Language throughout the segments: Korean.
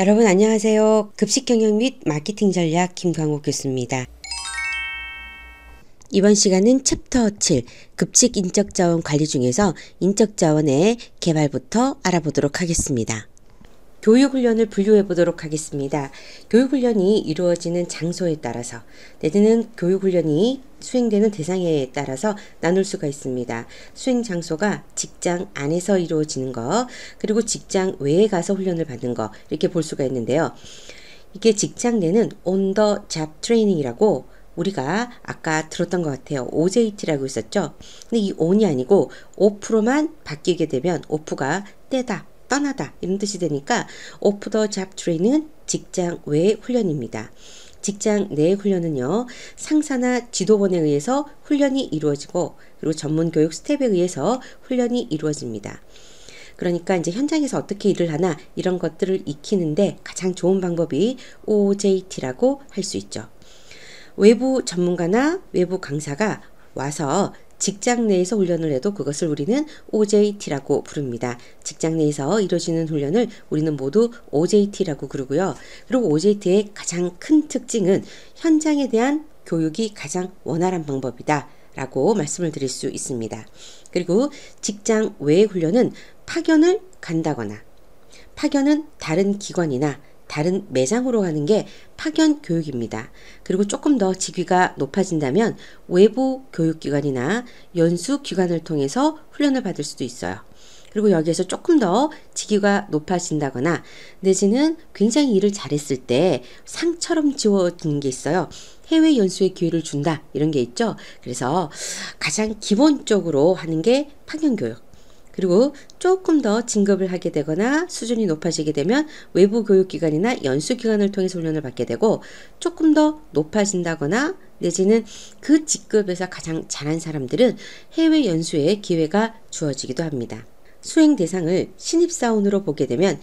여러분 안녕하세요. 급식 경영 및 마케팅 전략 김광호 교수입니다. 이번 시간은 챕터 7 급식 인적 자원 관리 중에서 인적 자원의 개발부터 알아보도록 하겠습니다. 교육훈련을 분류해 보도록 하겠습니다. 교육훈련이 이루어지는 장소에 따라서 내지는 교육훈련이 수행되는 대상에 따라서 나눌 수가 있습니다. 수행 장소가 직장 안에서 이루어지는 거, 그리고 직장 외에 가서 훈련을 받는 거, 이렇게 볼 수가 있는데요. 이게 직장 내는 온더 잡트레이닝이라고 우리가 아까 들었던 것 같아요. OJT라고 있었죠. 근데 이 on이 아니고 off로만 바뀌게 되면 off가 떼다, 떠나다 이런 뜻이 되니까 off the job 은 직장 외 훈련입니다. 직장 내 훈련은요, 상사나 지도원에 의해서 훈련이 이루어지고, 그리고 전문 교육 스텝에 의해서 훈련이 이루어집니다. 그러니까 이제 현장에서 어떻게 일을 하나 이런 것들을 익히는데 가장 좋은 방법이 OJT라고 할 수 있죠. 외부 전문가나 외부 강사가 와서 직장 내에서 훈련을 해도 그것을 우리는 OJT라고 부릅니다. 직장 내에서 이루어지는 훈련을 우리는 모두 OJT라고 부르고요. 그리고 OJT의 가장 큰 특징은 현장에 대한 교육이 가장 원활한 방법이다. 라고 말씀을 드릴 수 있습니다. 그리고 직장 외 훈련은 파견을 간다거나 파견은 다른 기관이나 다른 매장으로 가는 게 파견 교육입니다. 그리고 조금 더 직위가 높아진다면 외부 교육기관이나 연수기관을 통해서 훈련을 받을 수도 있어요. 그리고 여기에서 조금 더 직위가 높아진다거나 내지는 굉장히 일을 잘했을 때 상처럼 지워지는 게 있어요. 해외 연수의 기회를 준다 이런 게 있죠. 그래서 가장 기본적으로 하는 게 파견 교육. 그리고 조금 더 진급을 하게 되거나 수준이 높아지게 되면 외부 교육기관이나 연수기관을 통해서 훈련을 받게 되고 조금 더 높아진다거나 내지는 그 직급에서 가장 잘한 사람들은 해외 연수의 기회가 주어지기도 합니다. 수행 대상을 신입사원으로 보게 되면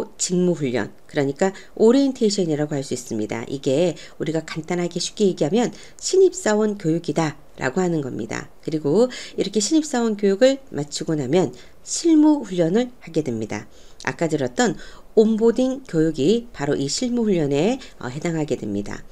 기초 직무훈련, 그러니까 오리엔테이션이라고 할 수 있습니다. 이게 우리가 간단하게 쉽게 얘기하면 신입사원 교육이다 라고 하는 겁니다. 그리고 이렇게 신입사원 교육을 마치고 나면 실무 훈련을 하게 됩니다. 아까 들었던 온보딩 교육이 바로 이 실무 훈련에 어, 해당하게 됩니다.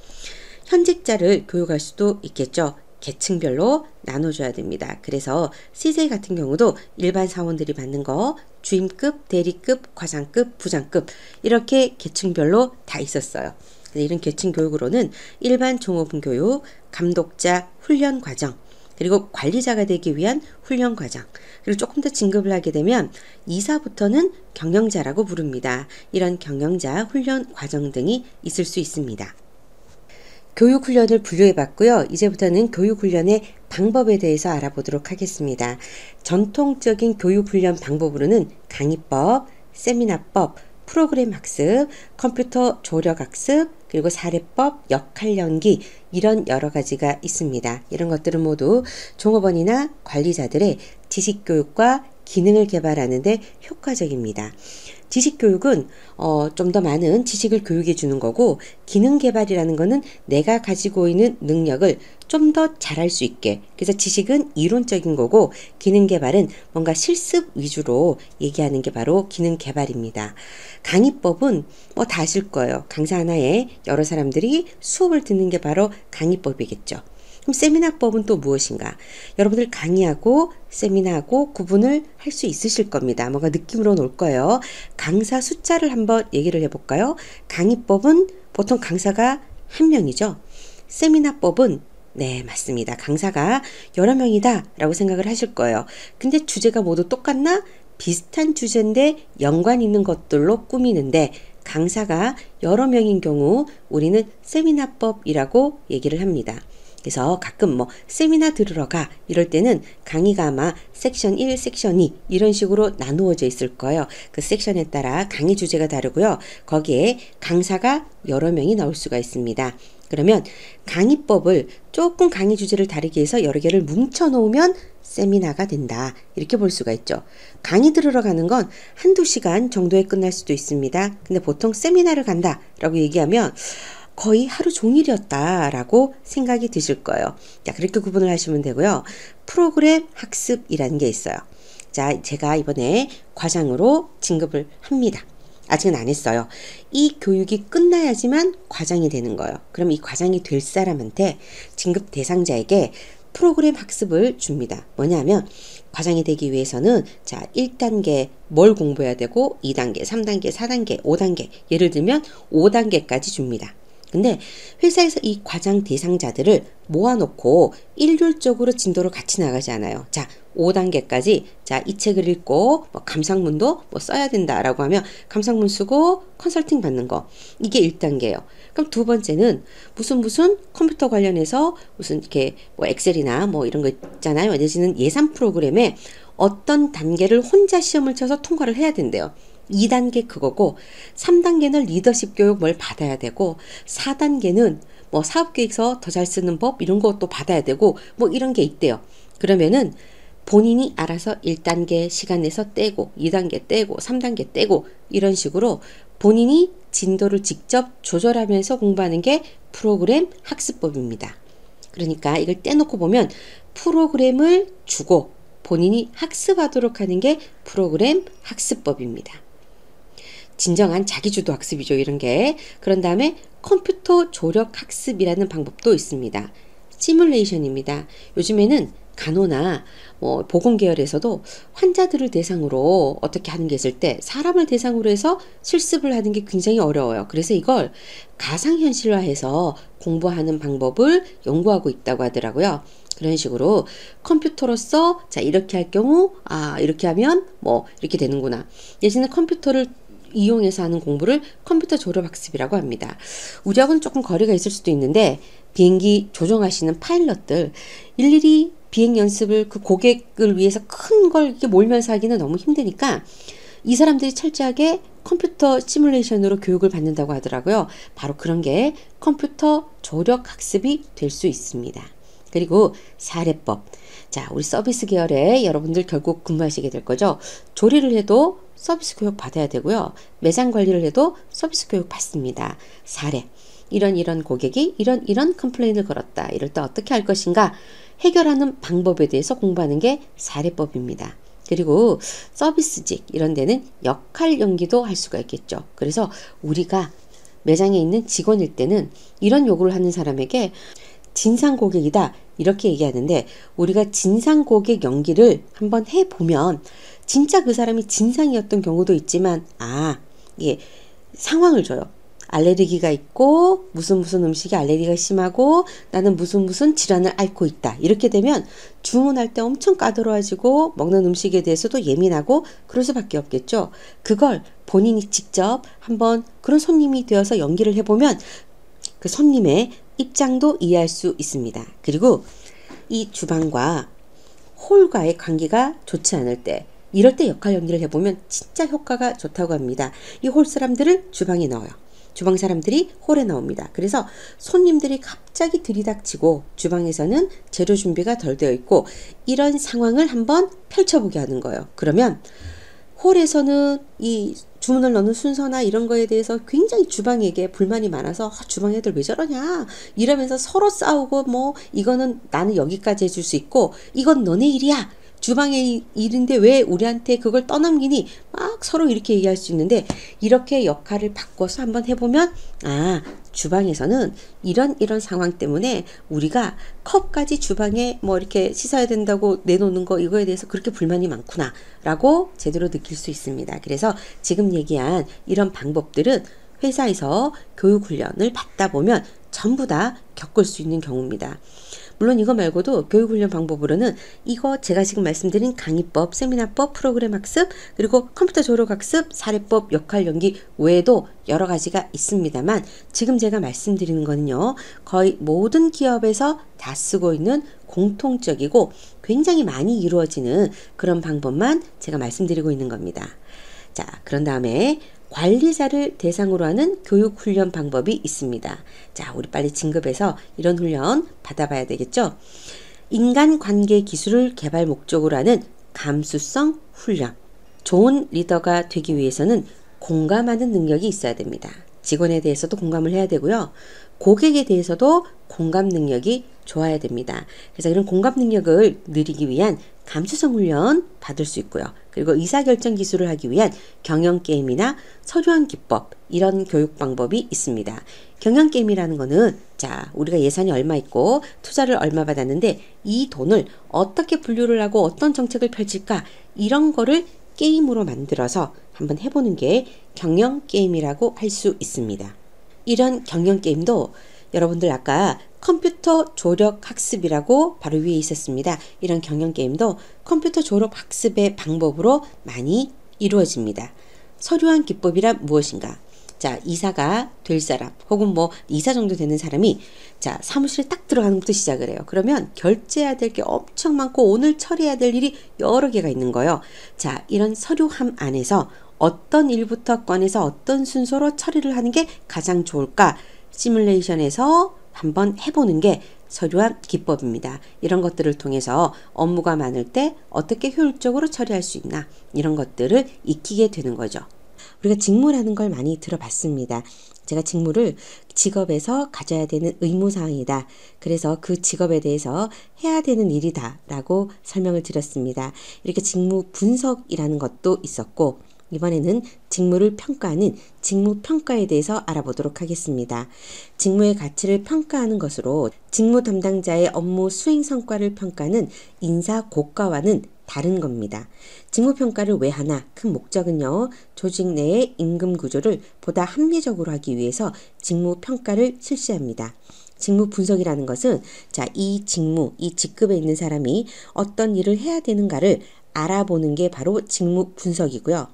현직자를 교육할 수도 있겠죠. 계층별로 나눠줘야 됩니다. 그래서 CJ 같은 경우도 일반 사원들이 받는 거 주임급, 대리급, 과장급, 부장급 이렇게 계층별로 다 있었어요. 네, 이런 계층 교육으로는 일반 종업원 교육, 감독자 훈련 과정, 그리고 관리자가 되기 위한 훈련 과정. 그리고 조금 더 진급을 하게 되면 이사부터는 경영자라고 부릅니다. 이런 경영자 훈련 과정 등이 있을 수 있습니다. 교육훈련을 분류해봤고요. 이제부터는 교육훈련의 방법에 대해서 알아보도록 하겠습니다. 전통적인 교육훈련 방법으로는 강의법, 세미나법, 프로그램 학습, 컴퓨터 조력 학습, 그리고 사례법, 역할 연기 이런 여러 가지가 있습니다. 이런 것들은 모두 종업원이나 관리자들의 지식 교육과 기능을 개발하는데 효과적입니다. 지식 교육은 어, 좀 더 많은 지식을 교육해 주는 거고 기능 개발이라는 거는 내가 가지고 있는 능력을 좀더 잘할 수 있게 그래서 지식은 이론적인 거고 기능 개발은 뭔가 실습 위주로 얘기하는 게 바로 기능 개발입니다. 강의법은 뭐 다 아실 거예요. 강사 하나에 여러 사람들이 수업을 듣는 게 바로 강의법이겠죠. 그럼 세미나법은 또 무엇인가? 여러분들 강의하고 세미나하고 구분을 할 수 있으실 겁니다. 뭔가 느낌으로는 올 거예요. 강사 숫자를 한번 얘기를 해볼까요? 강의법은 보통 강사가 한 명이죠. 세미나법은 네, 맞습니다. 강사가 여러 명이다 라고 생각을 하실 거예요. 근데 주제가 모두 똑같나? 비슷한 주제인데 연관 있는 것들로 꾸미는데 강사가 여러 명인 경우 우리는 세미나법이라고 얘기를 합니다. 그래서 가끔 뭐 세미나 들으러 가 이럴 때는 강의가 아마 섹션 1, 섹션 2 이런 식으로 나누어져 있을 거예요. 그 섹션에 따라 강의 주제가 다르고요. 거기에 강사가 여러 명이 나올 수가 있습니다. 그러면 강의법을 조금 강의 주제를 다르게 해서 여러 개를 뭉쳐 놓으면 세미나가 된다. 이렇게 볼 수가 있죠. 강의 들으러 가는 건 한두 시간 정도에 끝날 수도 있습니다. 근데 보통 세미나를 간다. 라고 얘기하면 거의 하루 종일이었다라고 생각이 드실 거예요. 자, 그렇게 구분을 하시면 되고요. 프로그램 학습이라는 게 있어요. 자, 제가 이번에 과장으로 진급을 합니다. 아직은 안 했어요. 이 교육이 끝나야지만 과장이 되는 거예요. 그럼 이 과장이 될 사람한테 진급 대상자에게 프로그램 학습을 줍니다. 뭐냐면 과장이 되기 위해서는 자 1단계 뭘 공부해야 되고 2단계, 3단계, 4단계, 5단계 예를 들면 5단계까지 줍니다. 근데 회사에서 이 과장 대상자들을 모아놓고 일률적으로 진도를 같이 나가지 않아요. 자, 5단계까지 자, 이 책을 읽고 뭐 감상문도 뭐 써야 된다라고 하면 감상문 쓰고 컨설팅 받는 거. 이게 1단계예요. 그럼 두 번째는 무슨 무슨 컴퓨터 관련해서 무슨 이렇게 뭐 엑셀이나 뭐 이런 거 있잖아요. 내지는 예산 프로그램에 어떤 단계를 혼자 시험을 쳐서 통과를 해야 된대요. 2단계 그거고 3단계는 리더십 교육 뭘 받아야 되고 4단계는 뭐 사업계획서 더 잘 쓰는 법 이런 것도 받아야 되고 뭐 이런 게 있대요. 그러면은 본인이 알아서 1단계 시간내서 떼고 2단계 떼고 3단계 떼고 이런 식으로 본인이 진도를 직접 조절하면서 공부하는 게 프로그램 학습법입니다. 그러니까 이걸 떼놓고 보면 프로그램을 주고 본인이 학습하도록 하는 게 프로그램 학습법입니다. 진정한 자기주도 학습이죠. 이런 게. 그런 다음에 컴퓨터 조력 학습이라는 방법도 있습니다. 시뮬레이션입니다. 요즘에는 간호나 뭐 보건 계열에서도 환자들을 대상으로 어떻게 하는 게 있을 때 사람을 대상으로 해서 실습을 하는 게 굉장히 어려워요. 그래서 이걸 가상 현실화해서 공부하는 방법을 연구하고 있다고 하더라고요. 그런 식으로 컴퓨터로서 자 이렇게 할 경우 아 이렇게 하면 뭐 이렇게 되는구나. 예전에 컴퓨터를 이용해서 하는 공부를 컴퓨터 졸업학습이라고 합니다. 우리하고는 조금 거리가 있을 수도 있는데 비행기 조종하시는 파일럿들 일일이 비행 연습을 그 고객을 위해서 큰걸 이렇게 몰면서 하기는 너무 힘드니까 이 사람들이 철저하게 컴퓨터 시뮬레이션으로 교육을 받는다고 하더라고요. 바로 그런 게 컴퓨터 조력 학습이 될 수 있습니다. 그리고 사례법. 자, 우리 서비스 계열에 여러분들 결국 근무하시게 될 거죠. 조리를 해도 서비스 교육 받아야 되고요. 매장 관리를 해도 서비스 교육 받습니다. 사례. 이런 이런 고객이 이런 이런 컴플레인을 걸었다. 이럴 때 어떻게 할 것인가? 해결하는 방법에 대해서 공부하는 게 사례법입니다. 그리고 서비스직 이런 데는 역할 연기도 할 수가 있겠죠. 그래서 우리가 매장에 있는 직원일 때는 이런 요구를 하는 사람에게 진상 고객이다 이렇게 얘기하는데 우리가 진상 고객 연기를 한번 해보면 진짜 그 사람이 진상이었던 경우도 있지만 아 예, 상황을 줘요. 알레르기가 있고 무슨 무슨 음식이 알레르기가 심하고 나는 무슨 무슨 질환을 앓고 있다 이렇게 되면 주문할 때 엄청 까다로워지고 먹는 음식에 대해서도 예민하고 그럴 수밖에 없겠죠 그걸 본인이 직접 한번 그런 손님이 되어서 연기를 해보면 그 손님의 입장도 이해할 수 있습니다 그리고 이 주방과 홀과의 관계가 좋지 않을 때 이럴 때 역할 연기를 해보면 진짜 효과가 좋다고 합니다. 이 홀 사람들을 주방에 넣어요. 주방 사람들이 홀에 나옵니다. 그래서 손님들이 갑자기 들이닥치고 주방에서는 재료 준비가 덜 되어 있고 이런 상황을 한번 펼쳐보게 하는 거예요. 그러면 홀에서는 이 주문을 넣는 순서나 이런 거에 대해서 굉장히 주방에게 불만이 많아서 아, 주방 애들 왜 저러냐 이러면서 서로 싸우고 뭐 이거는 나는 여기까지 해줄 수 있고 이건 너네 일이야 주방의 일인데 왜 우리한테 그걸 떠넘기니 막 서로 이렇게 얘기할 수 있는데 이렇게 역할을 바꿔서 한번 해보면 아 주방에서는 이런 이런 상황 때문에 우리가 컵까지 주방에 뭐 이렇게 씻어야 된다고 내놓는 거 이거에 대해서 그렇게 불만이 많구나 라고 제대로 느낄 수 있습니다. 그래서 지금 얘기한 이런 방법들은 회사에서 교육 훈련을 받다 보면 전부 다 겪을 수 있는 경우입니다. 물론 이거 말고도 교육훈련 방법으로는 이거 제가 지금 말씀드린 강의법, 세미나법, 프로그램 학습, 그리고 컴퓨터 졸업 학습 사례법, 역할 연기 외에도 여러 가지가 있습니다만 지금 제가 말씀드리는 거는요. 거의 모든 기업에서 다 쓰고 있는 공통적이고 굉장히 많이 이루어지는 그런 방법만 제가 말씀드리고 있는 겁니다. 자, 그런 다음에 관리자를 대상으로 하는 교육 훈련 방법이 있습니다. 자, 우리 빨리 진급해서 이런 훈련 받아봐야 되겠죠? 인간 관계 기술을 개발 목적으로 하는 감수성 훈련. 좋은 리더가 되기 위해서는 공감하는 능력이 있어야 됩니다. 직원에 대해서도 공감을 해야 되고요. 고객에 대해서도 공감 능력이 좋아야 됩니다. 그래서 이런 공감 능력을 늘리기 위한 감수성 훈련 받을 수 있고요. 그리고 의사결정 기술을 하기 위한 경영게임이나 서류한 기법, 이런 교육 방법이 있습니다. 경영게임이라는 거는, 자, 우리가 예산이 얼마 있고, 투자를 얼마 받았는데, 이 돈을 어떻게 분류를 하고 어떤 정책을 펼칠까, 이런 거를 게임으로 만들어서 한번 해보는 게 경영게임이라고 할 수 있습니다. 이런 경영 게임도 여러분들 아까 컴퓨터 조력 학습이라고 바로 위에 있었습니다. 이런 경영 게임도 컴퓨터 조력 학습의 방법으로 많이 이루어집니다. 서류한 기법이란 무엇인가? 자, 이사가 될 사람, 혹은 뭐, 이사 정도 되는 사람이, 자, 사무실에 딱 들어가는 것부터 시작을 해요. 그러면 결제해야 될 게 엄청 많고, 오늘 처리해야 될 일이 여러 개가 있는 거예요. 자, 이런 서류함 안에서 어떤 일부터 꺼내서 어떤 순서로 처리를 하는 게 가장 좋을까 시뮬레이션에서 한번 해보는 게 서류함 기법입니다. 이런 것들을 통해서 업무가 많을 때 어떻게 효율적으로 처리할 수 있나 이런 것들을 익히게 되는 거죠. 우리가 직무라는 걸 많이 들어봤습니다. 제가 직무를 직업에서 가져야 되는 의무사항이다. 그래서 그 직업에 대해서 해야 되는 일이다. 라고 설명을 드렸습니다. 이렇게 직무 분석이라는 것도 있었고, 이번에는 직무를 평가하는 직무 평가에 대해서 알아보도록 하겠습니다. 직무의 가치를 평가하는 것으로 직무 담당자의 업무 수행 성과를 평가하는 인사 고과와는 다른 겁니다. 직무 평가를 왜 하나? 큰 목적은요. 조직 내의 임금 구조를 보다 합리적으로 하기 위해서 직무 평가를 실시합니다. 직무 분석이라는 것은 자, 이 직무, 이 직급에 있는 사람이 어떤 일을 해야 되는가를 알아보는 게 바로 직무 분석이고요.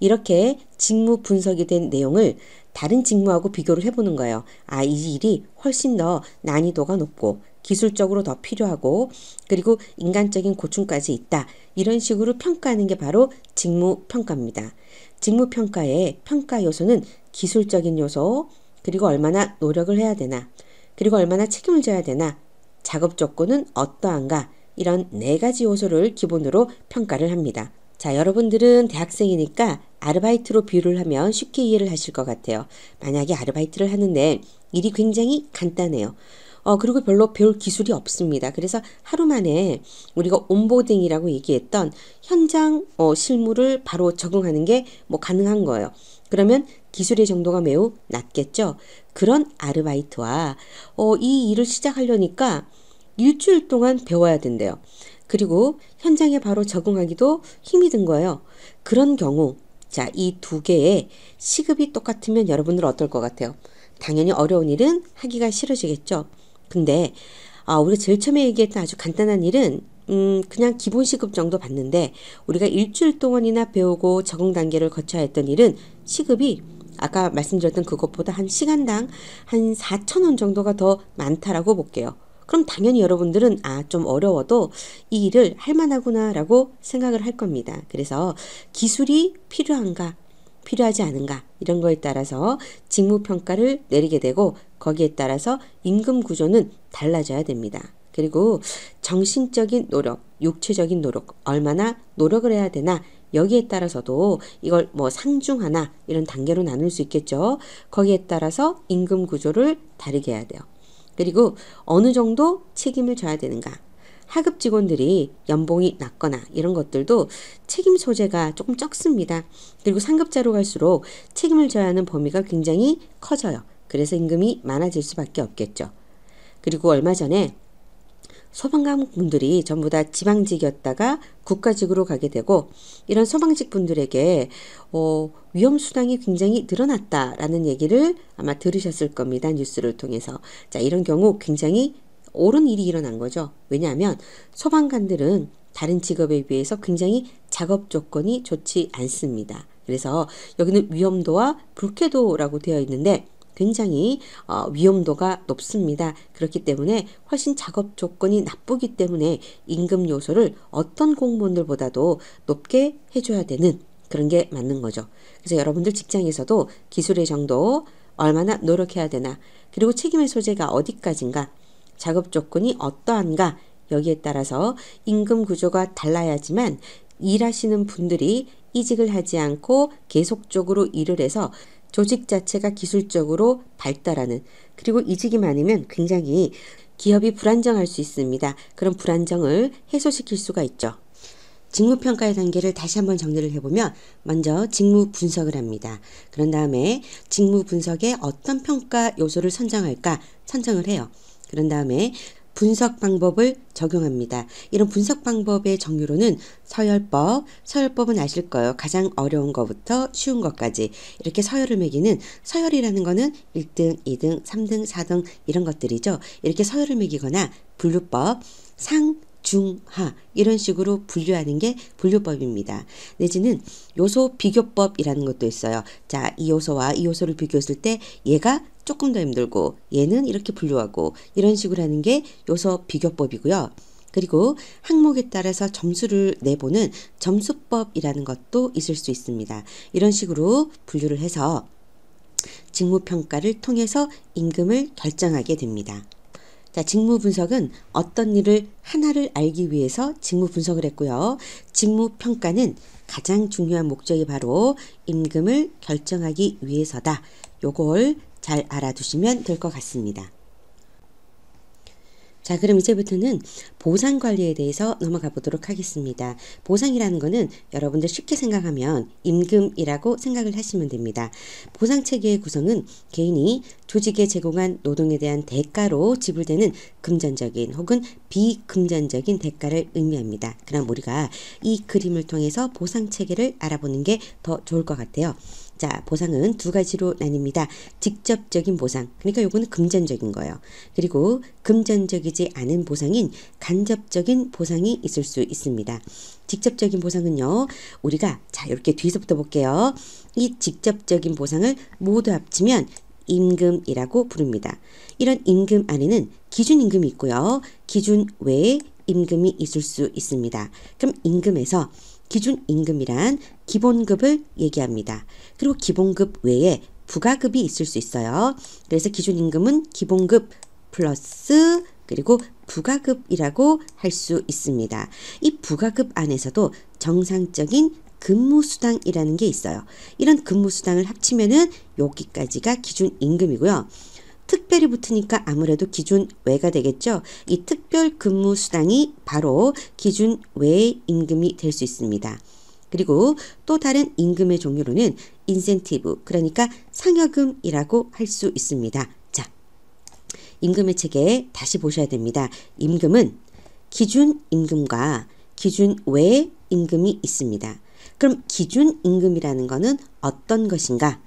이렇게 직무 분석이 된 내용을 다른 직무하고 비교를 해보는 거예요. 아, 이 일이 훨씬 더 난이도가 높고 기술적으로 더 필요하고 그리고 인간적인 고충까지 있다. 이런 식으로 평가하는 게 바로 직무 평가입니다. 직무 평가의 평가 요소는 기술적인 요소, 그리고 얼마나 노력을 해야 되나, 그리고 얼마나 책임을 져야 되나, 작업 조건은 어떠한가, 이런 네 가지 요소를 기본으로 평가를 합니다. 자, 여러분들은 대학생이니까 아르바이트로 비유를 하면 쉽게 이해를 하실 것 같아요. 만약에 아르바이트를 하는데 일이 굉장히 간단해요. 어, 그리고 별로 배울 기술이 없습니다. 그래서 하루 만에 우리가 온보딩이라고 얘기했던 현장 어, 실무를 바로 적응하는 게 뭐 가능한 거예요. 그러면 기술의 정도가 매우 낮겠죠. 그런 아르바이트와 어, 이 일을 시작하려니까 일주일 동안 배워야 된대요. 그리고 현장에 바로 적응하기도 힘이 든 거예요. 그런 경우 자, 이 두 개의 시급이 똑같으면 여러분들 어떨 것 같아요? 당연히 어려운 일은 하기가 싫어지겠죠. 근데 아, 우리가 제일 처음에 얘기했던 아주 간단한 일은 음, 그냥 기본 시급 정도 받는데 우리가 일주일 동안이나 배우고 적응 단계를 거쳐야 했던 일은 시급이 아까 말씀드렸던 그것보다 한 시간당 한 4천 원 정도가 더 많다라고 볼게요. 그럼 당연히 여러분들은 아, 좀 어려워도 이 일을 할만하구나라고 생각을 할 겁니다. 그래서 기술이 필요한가, 필요하지 않은가, 이런 거에 따라서 직무 평가를 내리게 되고 거기에 따라서 임금 구조는 달라져야 됩니다. 그리고 정신적인 노력, 육체적인 노력, 얼마나 노력을 해야 되나, 여기에 따라서도 이걸 뭐 상중 하나 이런 단계로 나눌 수 있겠죠. 거기에 따라서 임금 구조를 다르게 해야 돼요. 그리고 어느 정도 책임을 져야 되는가. 하급 직원들이 연봉이 낮거나 이런 것들도 책임 소재가 조금 적습니다. 그리고 상급자로 갈수록 책임을 져야 하는 범위가 굉장히 커져요. 그래서 임금이 많아질 수밖에 없겠죠. 그리고 얼마 전에 소방관 분들이 전부 다 지방직이었다가 국가직으로 가게 되고 이런 소방직 분들에게 어, 위험 수당이 굉장히 늘어났다라는 얘기를 아마 들으셨을 겁니다 뉴스를 통해서 자 이런 경우 굉장히 옳은 일이 일어난 거죠 왜냐하면 소방관들은 다른 직업에 비해서 굉장히 작업 조건이 좋지 않습니다 그래서 여기는 위험도와 불쾌도라고 되어 있는데 굉장히 어, 위험도가 높습니다. 그렇기 때문에 훨씬 작업 조건이 나쁘기 때문에 임금 요소를 어떤 공무원들보다도 높게 해줘야 되는 그런 게 맞는 거죠. 그래서 여러분들 직장에서도 기술의 정도 얼마나 노력해야 되나 그리고 책임의 소재가 어디까지인가 작업 조건이 어떠한가 여기에 따라서 임금 구조가 달라야지만 일하시는 분들이 이직을 하지 않고 계속적으로 일을 해서 조직 자체가 기술적으로 발달하는 그리고 이직이 많으면 굉장히 기업이 불안정할 수 있습니다. 그런 불안정을 해소시킬 수가 있죠. 직무평가의 단계를 다시 한번 정리를 해보면 먼저 직무 분석을 합니다. 그런 다음에 직무 분석에 어떤 평가 요소를 선정할까 선정을 해요. 그런 다음에 분석 방법을 적용합니다. 이런 분석 방법의 정유로는 서열법, 서열법은 아실 거예요. 가장 어려운 것부터 쉬운 것까지 이렇게 서열을 매기는 서열이라는 거는 1등, 2등, 3등, 4등 이런 것들이죠. 이렇게 서열을 매기거나 분류법, 상, 중하 이런 식으로 분류하는 게 분류법입니다. 내지는 요소 비교법이라는 것도 있어요. 자, 이 요소와 이 요소를 비교했을 때 얘가 조금 더 힘들고 얘는 이렇게 분류하고 이런 식으로 하는 게 요소 비교법이고요. 그리고 항목에 따라서 점수를 내보는 점수법이라는 것도 있을 수 있습니다. 이런 식으로 분류를 해서 직무평가를 통해서 임금을 결정하게 됩니다. 자, 직무 분석은 어떤 일을 하나를 알기 위해서 직무 분석을 했고요. 직무 평가는 가장 중요한 목적이 바로 임금을 결정하기 위해서다. 요걸 잘 알아두시면 될 것 같습니다. 자, 그럼 이제부터는 보상 관리에 대해서 넘어가 보도록 하겠습니다. 보상이라는 거는 여러분들 쉽게 생각하면 임금이라고 생각을 하시면 됩니다. 보상 체계의 구성은 개인이 조직에 제공한 노동에 대한 대가로 지불되는 금전적인 혹은 비금전적인 대가를 의미합니다. 그럼 우리가 이 그림을 통해서 보상 체계를 알아보는 게 더 좋을 것 같아요. 자, 보상은 두 가지로 나뉩니다. 직접적인 보상. 그러니까 요거는 금전적인 거예요. 그리고 금전적이지 않은 보상인 간접적인 보상이 있을 수 있습니다. 직접적인 보상은요. 우리가 자, 이렇게 뒤에서부터 볼게요. 이 직접적인 보상을 모두 합치면 임금이라고 부릅니다. 이런 임금 안에는 기준 임금이 있고요. 기준 외에 임금이 있을 수 있습니다. 그럼 임금에서 기준 임금이란 기본급을 얘기합니다. 그리고 기본급 외에 부가급이 있을 수 있어요. 그래서 기준 임금은 기본급 플러스 그리고 부가급이라고 할 수 있습니다. 이 부가급 안에서도 정상적인 근무수당이라는 게 있어요. 이런 근무수당을 합치면은 여기까지가 기준 임금이고요. 특별히 붙으니까 아무래도 기준 외가 되겠죠. 이 특별 근무 수당이 바로 기준 외의 임금이 될 수 있습니다. 그리고 또 다른 임금의 종류로는 인센티브, 그러니까 상여금이라고 할 수 있습니다. 자, 임금의 체계 다시 보셔야 됩니다. 임금은 기준 임금과 기준 외 임금이 있습니다. 그럼 기준 임금이라는 것은 어떤 것인가?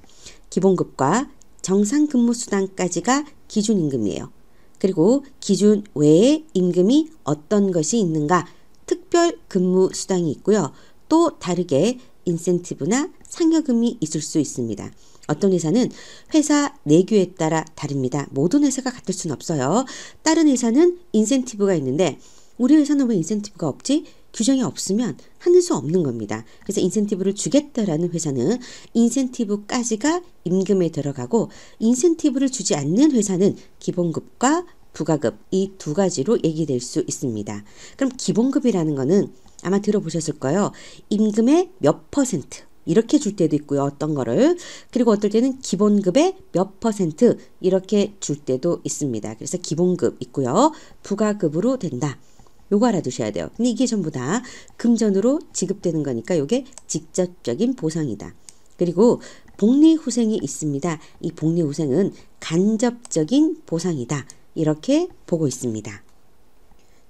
기본급과 정상 근무 수당까지가 기준 임금이에요. 그리고 기준 외에 임금이 어떤 것이 있는가 특별 근무 수당이 있고요. 또 다르게 인센티브나 상여금이 있을 수 있습니다. 어떤 회사는 회사 내규에 따라 다릅니다. 모든 회사가 같을 수는 없어요. 다른 회사는 인센티브가 있는데 우리 회사는 왜 인센티브가 없지? 규정이 없으면 하는 수 없는 겁니다. 그래서 인센티브를 주겠다라는 회사는 인센티브까지가 임금에 들어가고 인센티브를 주지 않는 회사는 기본급과 부가급 이 두 가지로 얘기될 수 있습니다. 그럼 기본급이라는 거는 아마 들어보셨을 거예요. 임금의 몇 퍼센트 이렇게 줄 때도 있고요. 어떤 거를. 그리고 어떨 때는 기본급의 몇 퍼센트 이렇게 줄 때도 있습니다. 그래서 기본급 있고요. 부가급으로 된다. 요거 알아두셔야 돼요. 근데 이게 전부 다 금전으로 지급되는 거니까 요게 직접적인 보상이다. 그리고 복리후생이 있습니다. 이 복리후생은 간접적인 보상이다. 이렇게 보고 있습니다.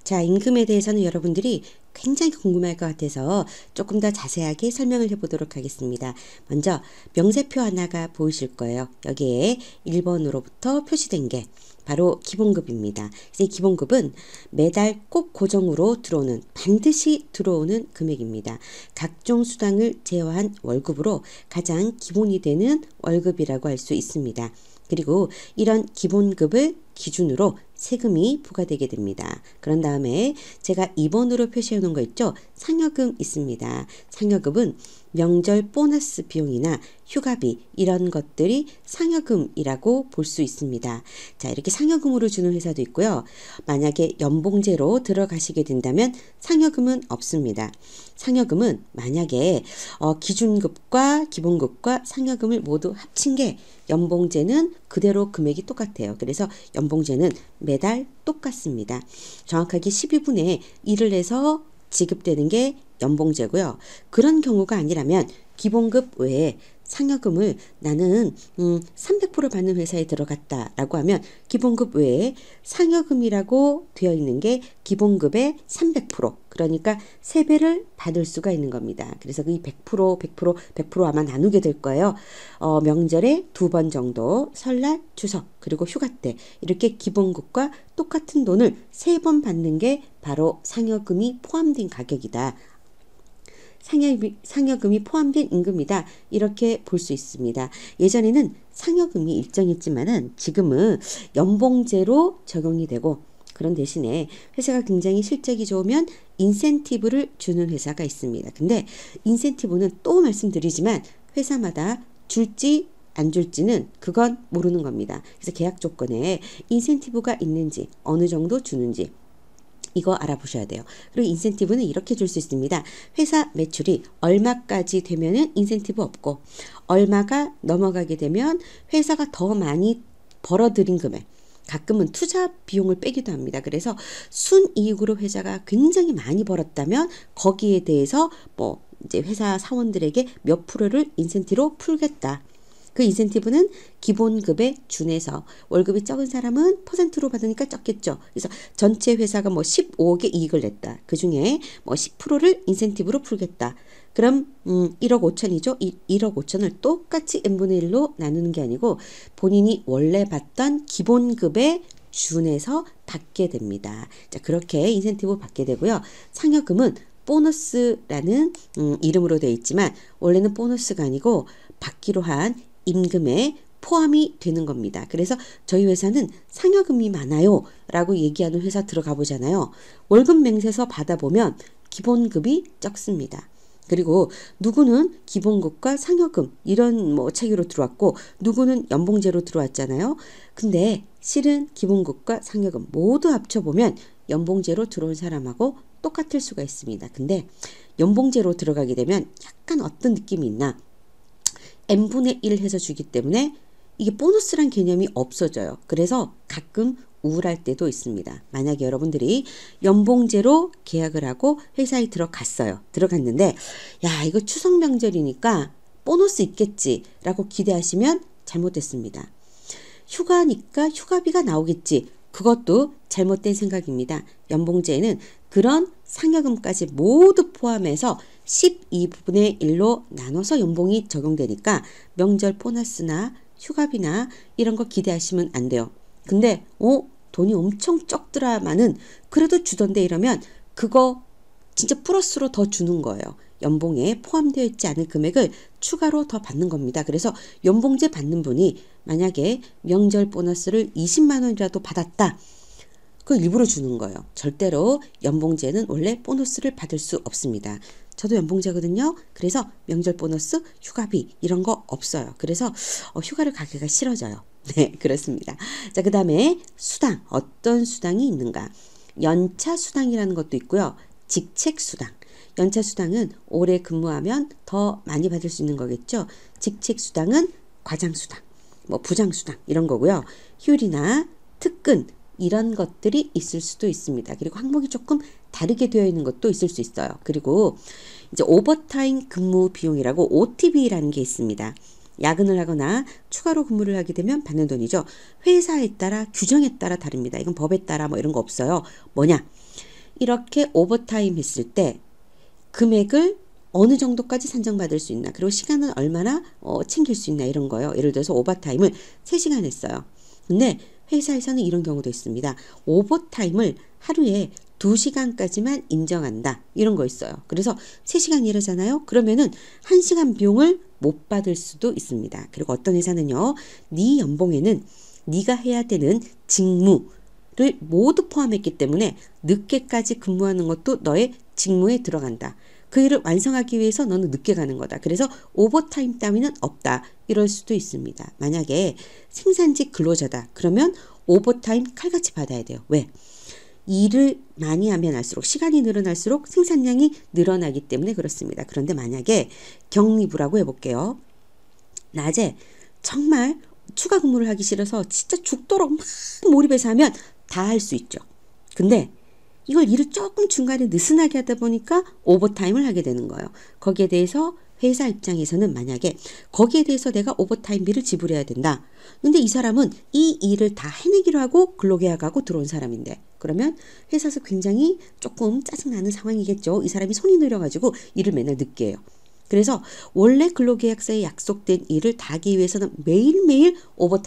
자, 임금에 대해서는 여러분들이 굉장히 궁금할 것 같아서 조금 더 자세하게 설명을 해보도록 하겠습니다. 먼저 명세표 하나가 보이실 거예요. 여기에 1번으로부터 표시된 게 바로 기본급입니다. 이 기본급은 매달 꼭 고정으로 들어오는 반드시 들어오는 금액입니다. 각종 수당을 제외한 월급으로 가장 기본이 되는 월급이라고 할 수 있습니다. 그리고 이런 기본급을 기준으로 세금이 부과되게 됩니다. 그런 다음에 제가 2번으로 표시해 놓은 거 있죠? 상여금 있습니다. 상여금은 명절 보너스 비용이나 휴가비 이런 것들이 상여금이라고 볼 수 있습니다. 자, 이렇게 상여금으로 주는 회사도 있고요. 만약에 연봉제로 들어가시게 된다면 상여금은 없습니다. 상여금은 만약에 어, 기준급과 기본급과 상여금을 모두 합친 게 연봉제는 그대로 금액이 똑같아요. 그래서 연봉제는 매 매달 똑같습니다. 정확하게 1 2분에일을 해서 지급되는 게 연봉제고요. 그런 경우가 아니라면 기본급 외에 상여금을 나는 음, 300% 받는 회사에 들어갔다라고 하면 기본급 외에 상여금이라고 되어 있는 게 기본급의 300% 그러니까 3배를 받을 수가 있는 겁니다. 그래서 이 100%, 100%, 100% 아마 나누게 될 거예요. 어, 명절에 두 번 정도, 설날, 추석, 그리고 휴가 때 이렇게 기본급과 똑같은 돈을 세 번 받는 게 바로 상여금이 포함된 가격이다. 상여금, 이 포함된 임금이다. 이렇게 볼 수 있습니다. 예전에는 상여금이 일정했지만은 지금은 연봉제로 적용이 되고 그런 대신에 회사가 굉장히 실적이 좋으면 인센티브를 주는 회사가 있습니다. 근데 인센티브는 또 말씀드리지만 회사마다 줄지 안 줄지는 그건 모르는 겁니다. 그래서 계약 조건에 인센티브가 있는지 어느 정도 주는지 이거 알아보셔야 돼요. 그리고 인센티브는 이렇게 줄 수 있습니다. 회사 매출이 얼마까지 되면은 인센티브 없고 얼마가 넘어가게 되면 회사가 더 많이 벌어들인 금액 가끔은 투자 비용을 빼기도 합니다. 그래서 순이익으로 회사가 굉장히 많이 벌었다면 거기에 대해서 뭐 이제 회사 사원들에게 몇 프로를 인센티로 풀겠다. 그 인센티브는 기본급에 준해서 월급이 적은 사람은 퍼센트로 받으니까 적겠죠. 그래서 전체 회사가 뭐 15억의 이익을 냈다. 그 중에 뭐 10%를 인센티브로 풀겠다. 그럼 음 1억 5천이죠. 이 1억 5천을 똑같이 n분의 1로 나누는 게 아니고 본인이 원래 받던 기본급에 준해서 받게 됩니다. 자, 그렇게 인센티브 받게 되고요. 상여금은 보너스라는 음, 이름으로 되어 있지만 원래는 보너스가 아니고 받기로 한 임금에 포함이 되는 겁니다. 그래서 저희 회사는 상여금이 많아요 라고 얘기하는 회사 들어가 보잖아요. 월급 맹세서 받아보면 기본급이 적습니다. 그리고 누구는 기본급과 상여금 이런 뭐 체계로 들어왔고 누구는 연봉제로 들어왔잖아요. 근데 실은 기본급과 상여금 모두 합쳐보면 연봉제로 들어온 사람하고 똑같을 수가 있습니다. 근데 연봉제로 들어가게 되면 약간 어떤 느낌이 있나? n분의 1 해서 주기 때문에 이게 보너스란 개념이 없어져요. 그래서 가끔 우울할 때도 있습니다. 만약에 여러분들이 연봉제로 계약을 하고 회사에 들어갔어요. 들어갔는데 야 이거 추석 명절이니까 보너스 있겠지라고 기대하시면 잘못됐습니다. 휴가니까 휴가비가 나오겠지. 그것도 잘못된 생각입니다. 연봉제에는 그런 상여금까지 모두 포함해서 12분의 1로 나눠서 연봉이 적용되니까 명절 보너스나 휴가비나 이런 거 기대하시면 안 돼요. 근데 오 어? 돈이 엄청 적더라마는 그래도 주던데 이러면 그거 진짜 플러스로 더 주는 거예요. 연봉에 포함되어 있지 않은 금액을 추가로 더 받는 겁니다. 그래서 연봉제 받는 분이 만약에 명절 보너스를 20만 원이라도 받았다. 그걸 일부러 주는 거예요. 절대로 연봉제는 원래 보너스를 받을 수 없습니다. 저도 연봉제거든요. 그래서 명절 보너스, 휴가비 이런 거 없어요. 그래서 어, 휴가를 가기가 싫어져요. 네, 그렇습니다. 자, 그 다음에 수당. 어떤 수당이 있는가? 연차 수당이라는 것도 있고요. 직책 수당. 연차 수당은 오래 근무하면 더 많이 받을 수 있는 거겠죠. 직책 수당은 과장 수당, 뭐 부장 수당 이런 거고요. 휴일이나 특근 이런 것들이 있을 수도 있습니다. 그리고 항목이 조금 다르게 되어 있는 것도 있을 수 있어요. 그리고 이제 오버타임 근무 비용이라고 OTB라는 게 있습니다. 야근을 하거나 추가로 근무를 하게 되면 받는 돈이죠. 회사에 따라 규정에 따라 다릅니다. 이건 법에 따라 뭐 이런 거 없어요. 뭐냐? 이렇게 오버타임 했을 때 금액을 어느 정도까지 산정받을 수 있나 그리고 시간은 얼마나 어, 챙길 수 있나 이런 거예요. 예를 들어서 오버타임을 세시간 했어요. 근데 회사에서는 이런 경우도 있습니다. 오버타임을 하루에 2시간까지만 인정한다. 이런 거 있어요. 그래서 3시간 일하잖아요. 그러면은 1시간 비용을 못 받을 수도 있습니다. 그리고 어떤 회사는요. 네 연봉에는 네가 해야 되는 직무를 모두 포함했기 때문에 늦게까지 근무하는 것도 너의 직무에 들어간다. 그 일을 완성하기 위해서 너는 늦게 가는 거다. 그래서 오버타임 따위는 없다. 이럴 수도 있습니다. 만약에 생산직 근로자다. 그러면 오버타임 칼같이 받아야 돼요. 왜? 일을 많이 하면 할수록 시간이 늘어날수록 생산량이 늘어나기 때문에 그렇습니다. 그런데 만약에 격리부라고 해볼게요. 낮에 정말 추가 근무를 하기 싫어서 진짜 죽도록 막 몰입해서 하면 다 할 수 있죠. 근데 이걸 일을 조금 중간에 느슨하게 하다 보니까 오버타임을 하게 되는 거예요. 거기에 대해서 회사 입장에서는 만약에 거기에 대해서 내가 오버타임비를 지불해야 된다. 근데 이 사람은 이 일을 다 해내기로 하고 근로계약하고 들어온 사람인데 그러면 회사에서 굉장히 조금 짜증나는 상황이겠죠. 이 사람이 손이 느려가지고 일을 맨날 늦게 해요. 그래서 원래 근로계약서에 약속된 일을 다하기 위해서는 매일매일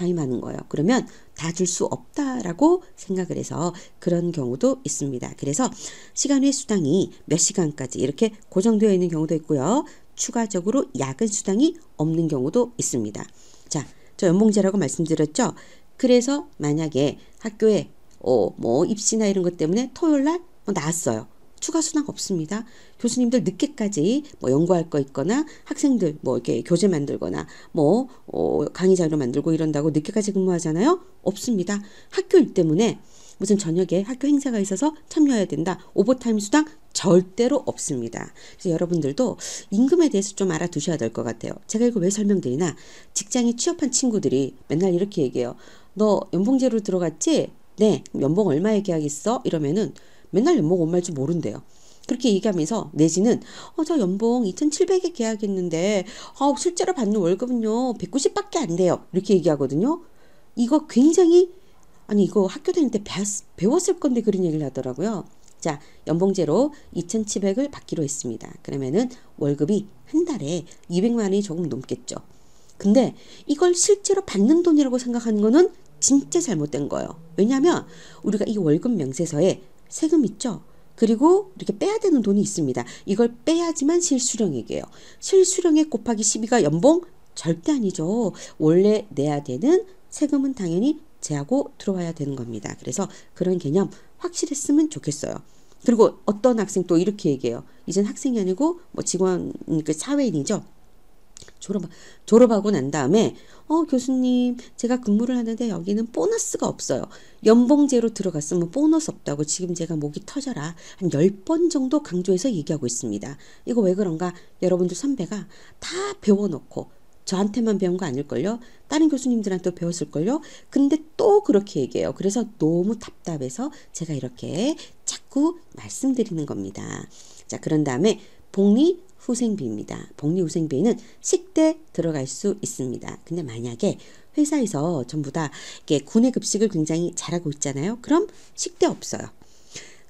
오버타임 하는 거예요. 그러면 다 줄 수 없다라고 생각을 해서 그런 경우도 있습니다. 그래서 시간외 수당이 몇 시간까지 이렇게 고정되어 있는 경우도 있고요. 추가적으로 야근 수당이 없는 경우도 있습니다. 자, 저 연봉제라고 말씀드렸죠? 그래서 만약에 학교에 어, 뭐 입시나 이런 것 때문에 토요일 날 뭐 나왔어요. 추가 수당 없습니다. 교수님들 늦게까지 뭐 연구할 거 있거나 학생들 뭐 이렇게 교재 만들거나 뭐 어, 강의 자료 만들고 이런다고 늦게까지 근무하잖아요. 없습니다. 학교일 때문에 무슨 저녁에 학교 행사가 있어서 참여해야 된다. 오버타임 수당 절대로 없습니다. 그래서 여러분들도 임금에 대해서 좀 알아두셔야 될 것 같아요. 제가 이걸 왜 설명드리나? 직장에 취업한 친구들이 맨날 이렇게 얘기해요. 너 연봉제로 들어갔지? 네, 연봉 얼마 얘기하겠어? 이러면은 맨날 연봉 얼마일지 모른대요. 그렇게 얘기하면서 내지는 어, 저 연봉 2,700에 계약했는데 어, 실제로 받는 월급은요 190밖에 안 돼요. 이렇게 얘기하거든요. 이거 굉장히 아니 이거 학교 다닐 때 배웠, 배웠을 건데 그런 얘기를 하더라고요. 자, 연봉제로 2,700을 받기로 했습니다. 그러면은 월급이 한 달에 200만 원이 조금 넘겠죠. 근데 이걸 실제로 받는 돈이라고 생각하는 거는 진짜 잘못된 거예요. 왜냐하면 우리가 이 월급 명세서에 세금 있죠? 그리고 이렇게 빼야 되는 돈이 있습니다. 이걸 빼야지만 실수령액이에요. 실수령에 곱하기 12가 연봉 절대 아니죠. 원래 내야 되는 세금은 당연히 제하고 들어와야 되는 겁니다. 그래서 그런 개념 확실했으면 좋겠어요. 그리고 어떤 학생 또 이렇게 얘기해요. 이젠 학생이 아니고 뭐 직원, 그 사회인이죠. 졸업, 졸업하고 난 다음에, 어, 교수님, 제가 근무를 하는데 여기는 보너스가 없어요. 연봉제로 들어갔으면 보너스 없다고 지금 제가 목이 터져라. 한1 0번 정도 강조해서 얘기하고 있습니다. 이거 왜 그런가? 여러분들 선배가 다 배워놓고, 저한테만 배운 거 아닐걸요? 다른 교수님들한테 배웠을걸요? 근데 또 그렇게 얘기해요. 그래서 너무 답답해서 제가 이렇게 자꾸 말씀드리는 겁니다. 자, 그런 다음에 봉이 후생비입니다. 복리후생비는 10대 들어갈 수 있습니다. 근데 만약에 회사에서 전부 다 이게 군의 급식을 굉장히 잘하고 있잖아요. 그럼 10대 없어요.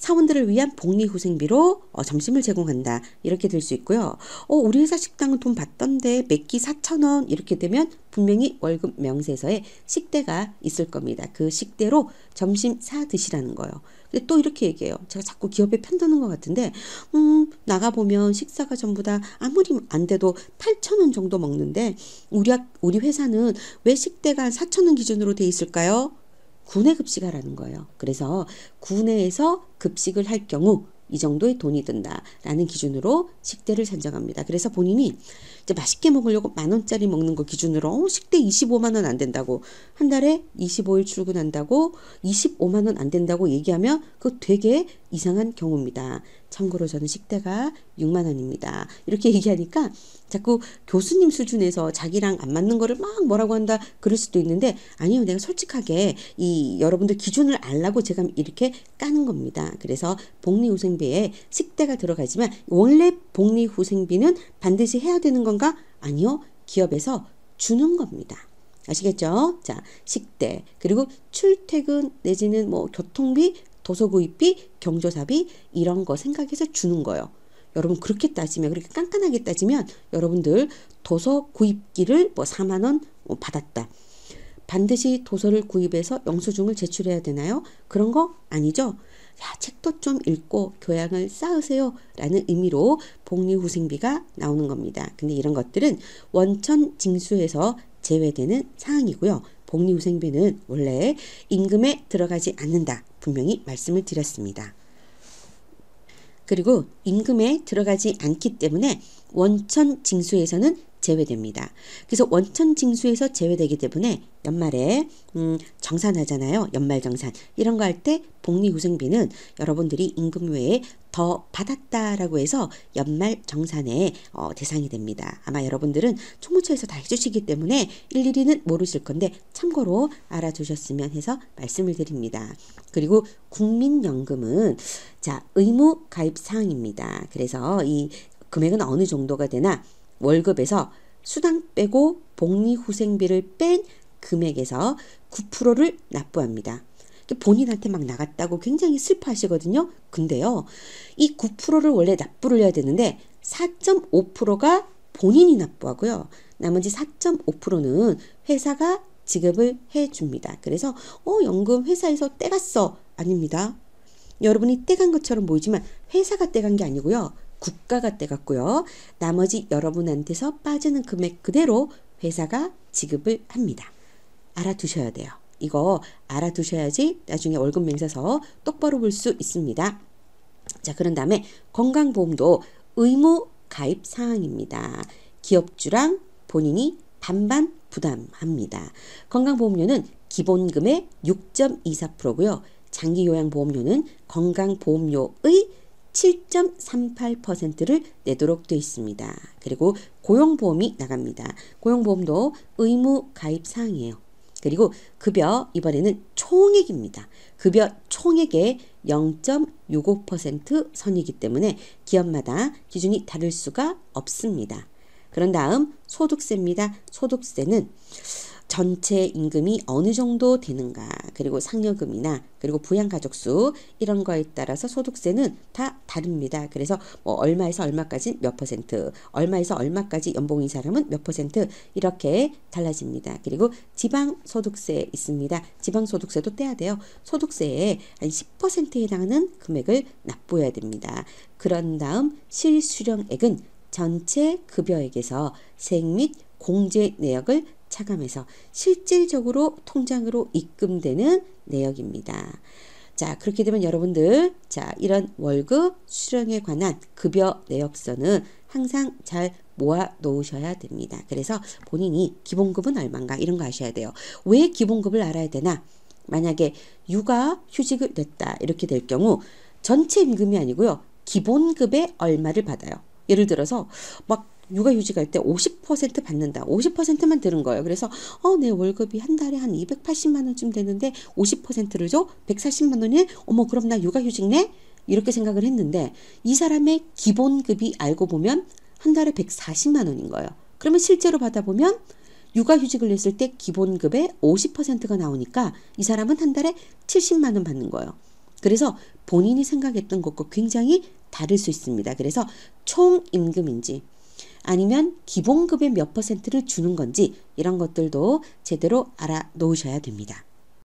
사원들을 위한 복리후생비로 어, 점심을 제공한다. 이렇게 될 수 있고요. 어, 우리 회사 식당은 돈 받던데 몇끼 4천원 이렇게 되면 분명히 월급 명세서에 식대가 있을 겁니다. 그 식대로 점심 사 드시라는 거예요. 근데 또 이렇게 얘기해요. 제가 자꾸 기업에 편드는 것 같은데, 음, 나가보면 식사가 전부 다 아무리 안 돼도 8,000원 정도 먹는데, 우리, 우리 회사는 왜 식대가 4,000원 기준으로 돼 있을까요? 군내 급식하라는 거예요. 그래서 군내에서 급식을 할 경우 이 정도의 돈이 든다라는 기준으로 식대를 산정합니다. 그래서 본인이 이제 맛있게 먹으려고 만 원짜리 먹는 거 기준으로 어, 식대 25만 원 안 된다고 한 달에 25일 출근한다고 25만 원 안 된다고 얘기하면 그거 되게 이상한 경우입니다. 참고로 저는 식대가 6만 원입니다. 이렇게 얘기하니까 자꾸 교수님 수준에서 자기랑 안 맞는 거를 막 뭐라고 한다 그럴 수도 있는데 아니요 내가 솔직하게 이 여러분들 기준을 알라고 제가 이렇게 까는 겁니다. 그래서 복리후생비에 식대가 들어가지만 원래 복리후생비는 반드시 해야 되는 건가? 아니요 기업에서 주는 겁니다. 아시겠죠? 자, 식대, 그리고 출퇴근 내지는 뭐 교통비, 도서구입비, 경조사비 이런 거 생각해서 주는 거예요. 여러분 그렇게 따지면 그렇게 깐깐하게 따지면 여러분들 도서 구입기를 뭐 4만 원 뭐 받았다. 반드시 도서를 구입해서 영수증을 제출해야 되나요? 그런 거 아니죠. 야, 책도 좀 읽고 교양을 쌓으세요. 라는 의미로 복리후생비가 나오는 겁니다. 근데 이런 것들은 원천 징수에서 제외되는 사항이고요. 복리후생비는 원래 임금에 들어가지 않는다. 분명히 말씀을 드렸습니다. 그리고 임금에 들어가지 않기 때문에 원천 징수에서는 제외됩니다. 그래서 원천 징수에서 제외되기 때문에 연말에 음, 정산하잖아요. 연말 정산 이런 거 할 때 복리후생비는 여러분들이 임금 외에 더 받았다라고 해서 연말 정산에 어, 대상이 됩니다. 아마 여러분들은 총무처에서 다 해주시기 때문에 일일이는 모르실 건데 참고로 알아두셨으면 해서 말씀을 드립니다. 그리고 국민연금은 자 의무 가입 사항입니다. 그래서 이 금액은 어느 정도가 되나 월급에서 수당 빼고 복리후생비를 뺀 금액에서 9%를 납부합니다. 본인한테 막 나갔다고 굉장히 슬퍼하시거든요. 근데요, 이 9%를 원래 납부를 해야 되는데 4.5%가 본인이 납부하고요. 나머지 4.5%는 회사가 지급을 해줍니다. 그래서 어 연금 회사에서 떼갔어 아닙니다. 여러분이 떼간 것처럼 보이지만 회사가 떼간 게 아니고요. 국가가 떼갔고요. 나머지 여러분한테서 빠지는 금액 그대로 회사가 지급을 합니다. 알아두셔야 돼요. 이거 알아두셔야지 나중에 월급 맹세서 똑바로 볼 수 있습니다. 자, 그런 다음에 건강보험도 의무 가입 사항입니다. 기업주랑 본인이 반반 부담합니다. 건강보험료는 기본금의 6.24%고요. 장기요양보험료는 건강보험료의 7.38%를 내도록 되어 있습니다. 그리고 고용보험이 나갑니다. 고용보험도 의무 가입 사항이에요. 그리고 급여 이번에는 총액입니다. 급여 총액의 0.65% 선이기 때문에 기업마다 기준이 다를 수가 없습니다. 그런 다음 소득세입니다. 소득세는 전체 임금이 어느 정도 되는가, 그리고 상여금이나 그리고 부양가족수 이런 거에 따라서 소득세는 다 다릅니다. 그래서 뭐 얼마에서 얼마까지 몇 퍼센트, 얼마에서 얼마까지 연봉인 사람은 몇 퍼센트 이렇게 달라집니다. 그리고 지방 소득세 있습니다. 지방 소득세도 떼야 돼요. 소득세의 한 10%에 해당하는 금액을 납부해야 됩니다. 그런 다음 실수령액은 전체 급여액에서 세액 및 공제 내역을 차감해서 실질적으로 통장으로 입금되는 내역입니다. 자, 그렇게 되면 여러분들, 자, 이런 월급 수령에 관한 급여 내역서는 항상 잘 모아 놓으셔야 됩니다. 그래서 본인이 기본급은 얼마인가 이런 거 아셔야 돼요. 왜 기본급을 알아야 되나? 만약에 육아 휴직을 냈다 이렇게 될 경우 전체 임금이 아니고요. 기본급의 얼마를 받아요. 예를 들어서 막 육아휴직 할때 50% 받는다. 50%만 들은 거예요. 그래서 어, 내 월급이 한 달에 한 280만 원쯤 되는데 50%를 줘? 140만 원이? 어머 그럼 나육아휴직 내? 이렇게 생각을 했는데 이 사람의 기본급이 알고 보면 한 달에 140만 원인 거예요. 그러면 실제로 받아보면 육아휴직을 냈을 때 기본급의 50%가 나오니까 이 사람은 한 달에 70만 원 받는 거예요. 그래서 본인이 생각했던 것과 굉장히 다를 수 있습니다. 그래서 총 임금인지 아니면 기본급의 몇 퍼센트를 주는 건지 이런 것들도 제대로 알아 놓으셔야 됩니다.